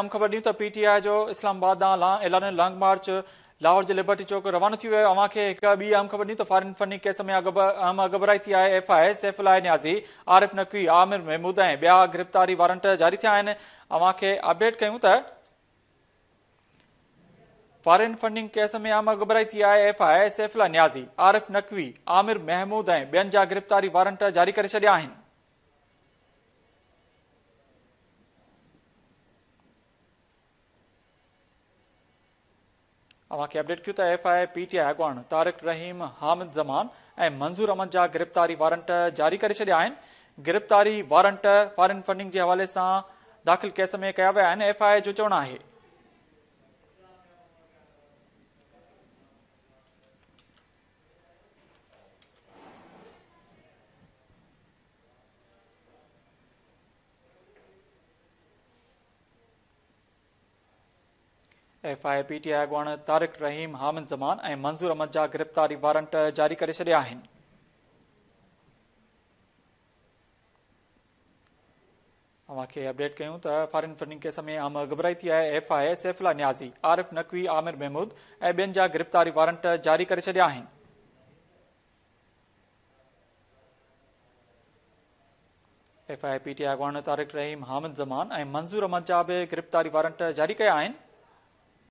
हम ख़बर ॾियूं त पीटीआई जो इस्लामाबाद ला ऐलान लॉन्ग मार्च लाहौर जे लिबर्टी चौक रवानो थी वियो अव्हांखे हिकु ॿी अहम ख़बर ॾियूं त फॉरन फनी केस में अम घबराई आहे F I I Saifullah Niazi Arif Naqvi Aamir Mahmood ऐं ॿिया गिरफ़्तारी वारंट जारी थिया आहिनि अपडेट कयूं त फॉरेन फ़ंडिंग केस में आम अगबराई थी आहे F I I Saifullah Niazi Arif Naqvi Aamir Mahmood ऐं ॿियनि जा गिरफ़्तारी वारंट जारी करे छॾिया आहिनि अव्हांखे अपडेट कयूं त F I I P T I अगवान तारिक रहीम हामिद ज़मान ऐं मंज़ूर अहमद जा गिरफ़्तारी वारंट जारी करे छॾिया आहिनि गिरफ़्तारी वारंट फॉरन फंडिंग जे हवाले सां दाख़िल केस में कया विया आहिनि एफ आई आई जो चवणु आहे एफ आई पी टी आगवाण तारिक रहीम हामिद ज़मान ऐं मंज़ूर अहमद जा गिरफ़्तारी वारंट जारी करे छॾिया आहिनि न्याज़ी आरिफ़ नकवी आमिर महमूद ऐं गिरफ़्तारी वारंट जारी करे छॾिया आहिनि तारिक रहीम हामिद ज़मान ऐं मंज़ूर अहमद जा बि गिरफ़्तारी वारंट जारी कया आहिनि